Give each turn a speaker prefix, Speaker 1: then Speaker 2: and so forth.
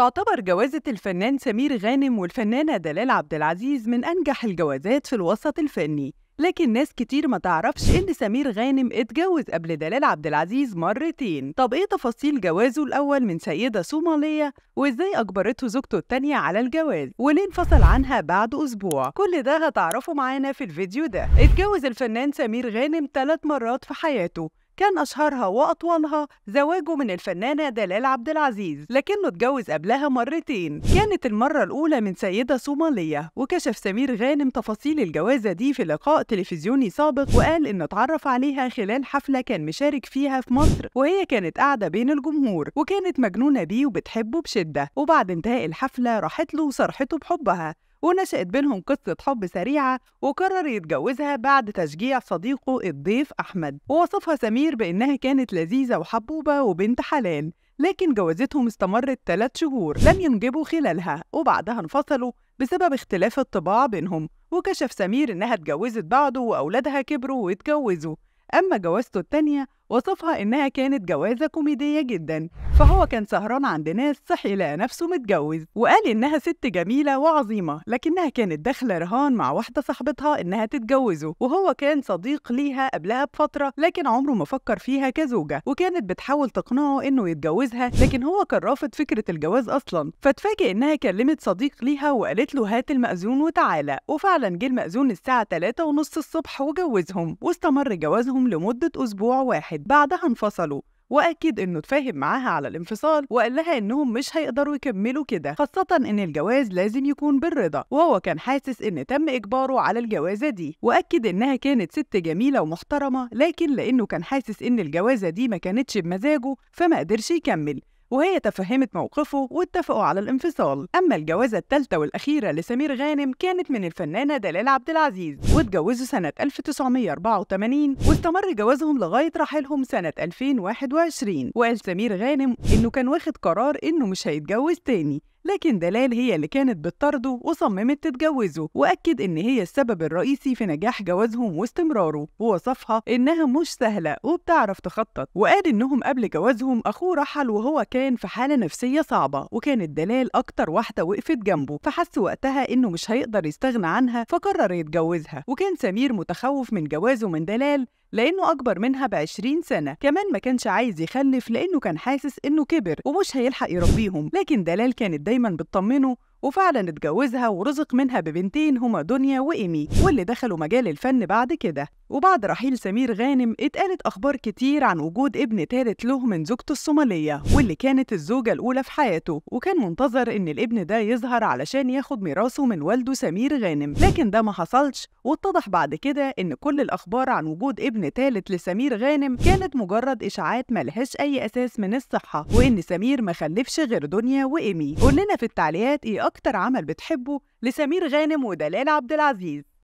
Speaker 1: تعتبر جوازة الفنان سمير غانم والفنانة دلال عبد العزيز من أنجح الجوازات في الوسط الفني لكن ناس كتير ما تعرفش ان سمير غانم اتجوز قبل دلال عبد العزيز مرتين طب ايه تفاصيل جوازه الاول من سيده صوماليه وازاي اجبرته زوجته التانيه على الجواز وليه انفصل عنها بعد اسبوع كل ده هتعرفه معانا في الفيديو ده اتجوز الفنان سمير غانم ثلاث مرات في حياته كان أشهرها وأطولها زواجه من الفنانة دلال عبد العزيز لكنه اتجوز قبلها مرتين كانت المرة الأولى من سيدة صومالية وكشف سمير غانم تفاصيل الجوازة دي في لقاء تلفزيوني سابق وقال إنه اتعرف عليها خلال حفلة كان مشارك فيها في مصر وهي كانت قاعدة بين الجمهور وكانت مجنونة بيه وبتحبه بشدة وبعد انتهاء الحفلة راحت له وصرحته بحبها ونشأت بينهم قصة حب سريعة وقرر يتجوزها بعد تشجيع صديقه الضيف أحمد ووصفها سمير بأنها كانت لذيذة وحبوبة وبنت حلال لكن جوازتهم استمرت ثلاث شهور لم ينجبوا خلالها وبعدها انفصلوا بسبب اختلاف الطباع بينهم وكشف سمير إنها اتجوزت بعده وأولادها كبروا واتجوزوا أما جوازته التانية وصفها إنها كانت جوازة كوميدية جدا فهو كان سهران عند ناس صحي لقى نفسه متجوز وقال إنها ست جميلة وعظيمة لكنها كانت داخلة رهان مع واحدة صاحبتها إنها تتجوزه وهو كان صديق ليها قبلها بفترة لكن عمره ما فكر فيها كزوجة وكانت بتحاول تقنعه إنه يتجوزها لكن هو كان رافض فكرة الجواز أصلا فاتفاجئ إنها كلمت صديق ليها وقالت له هات المأذون وتعالى وفعلا جه المأذون الساعة 3 ونص الصبح وجوزهم واستمر جوازهم لمدة أسبوع واحد خارج بعدها انفصلوا واكد انه اتفاهم معاها على الانفصال وقال لها انهم مش هيقدروا يكملوا كده خاصه ان الجواز لازم يكون بالرضا وهو كان حاسس ان تم اجباره على الجوازه دي واكد انها كانت ست جميله ومحترمه لكن لانه كان حاسس ان الجوازه دي ما كانتش بمزاجه فما قدرش يكمل وهي تفهمت موقفه واتفقوا على الانفصال أما الجوازة الثالثة والأخيرة لسمير غانم كانت من الفنانة دلال عبد العزيز واتجوزوا سنة 1984 واستمر جوازهم لغاية رحيلهم سنة 2021 وقال سمير غانم إنه كان واخد قرار إنه مش هيتجوز تاني لكن دلال هي اللي كانت بتطرده وصممت تتجوزه وأكد إن هي السبب الرئيسي في نجاح جوازهم واستمراره ووصفها إنها مش سهلة وبتعرف تخطط وقال إنهم قبل جوازهم أخوه رحل وهو كان في حالة نفسية صعبة وكانت دلال أكتر واحدة وقفت جنبه فحس وقتها إنه مش هيقدر يستغنى عنها فقرر يتجوزها وكان سمير متخوف من جوازه من دلال لأنه أكبر منها بعشرين سنة كمان ما كانش عايز يخلف لأنه كان حاسس إنه كبر ومش هيلحق يربيهم لكن دلال كانت دايما بتطمنه وفعلا اتجوزها ورزق منها ببنتين هما دنيا وإيمي واللي دخلوا مجال الفن بعد كده وبعد رحيل سمير غانم اتقالت أخبار كتير عن وجود ابن تالت له من زوجته الصومالية واللي كانت الزوجة الأولى في حياته وكان منتظر إن الابن ده يظهر علشان ياخد ميراثه من والده سمير غانم لكن ده ما حصلش واتضح بعد كده إن كل الأخبار عن وجود ابن تالت لسمير غانم كانت مجرد إشاعات ملهاش أي أساس من الصحة وإن سمير ما خلفش غير دنيا وإيمي قولنا في التعليقات إيه أكتر عمل بتحبه لسمير غانم ودلال عبد العزيز